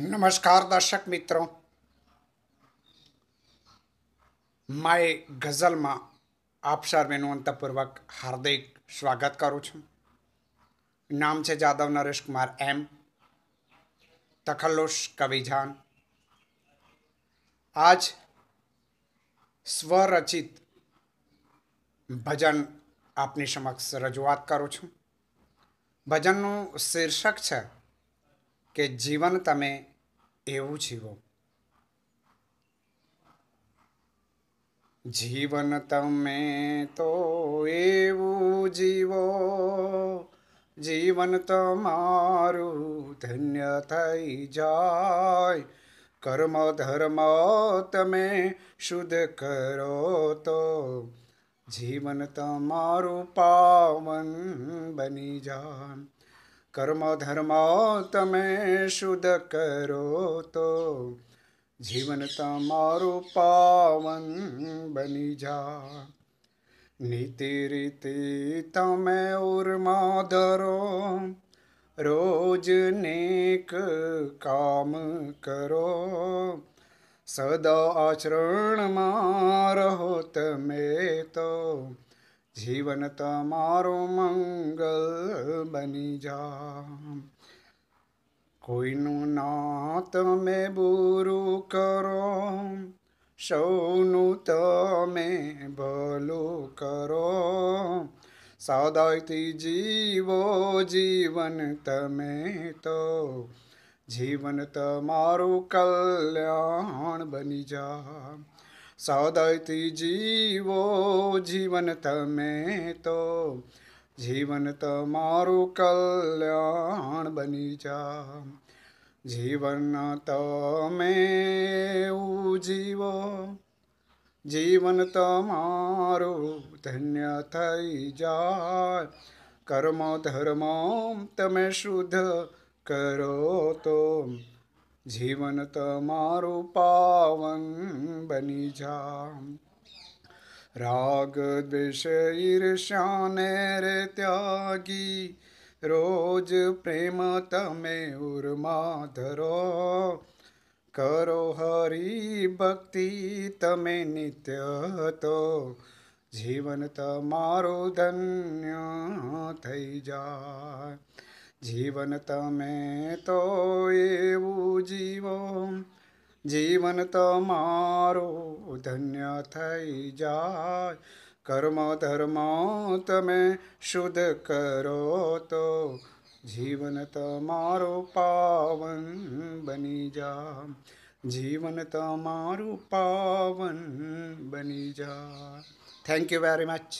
નમસ્કાર દર્શક મિત્રો માય ગઝલમાં આપ સર્વેનું અંતપૂર્વક હાર્દિક સ્વાગત કરું છું નામ છે જાદવ નરેશ કુમાર એમ તખલ્લુશ કવિજાન આજ સ્વરચિત ભજન આપની સમક્ષ રજૂઆત કરું છું ભજનનું શીર્ષક છે કે જીવન તમે એવું જીવો જીવન તમે તો એવું જીવો જીવન તમારું ધન્ય થઈ જાય કર્મ ધર્મ તમે શુદ્ધ કરો તો જીવન તમારું પાવન બની જાય કર્મ ધર્મ તમે શુદ્ધ કરો તો જીવન તમારું પાવન બની જા નીતિ રીતિ તમે ઉર્મા ધરો રોજ નેક કામ કરો સદા આચરણમાં રહો તમે તો જીવન તમારો મંગલ બની જા કોઈનું ના તમે બુરું કરો સૌનું તમે ભલું કરો સદાયથી જીવો જીવન તમે તો જીવન તમારું કલ્યાણ બની જા સદયથી જીવો જીવન તમે તો જીવન તમારું કલ્યાણ બની જા જીવન તમે જીવો જીવન તમારું ધન્ય થઈ જાય કર્મ ધર્મ તમે શુદ્ધ કરો તો જીવન તમારું પાવન બની જા રાગ દ્વેષ ઈર્ષ્યાને રે ત્યાગી રોજ પ્રેમ તમે ઉર્મા ધરો કરો હરી ભક્તિ તમે નિત્ય તો જીવન તમારું ધન્ય થઈ જાય જીવન તમે તો એવું જીવો જીવન તમારું ધન્ય થઈ જાય કર્મ ધર્મ તમે શુદ્ધ કરો તો જીવન તમારું પાવન બની જા જીવન તમારું પાવન બની જા થેન્ક યુ વેરી મચ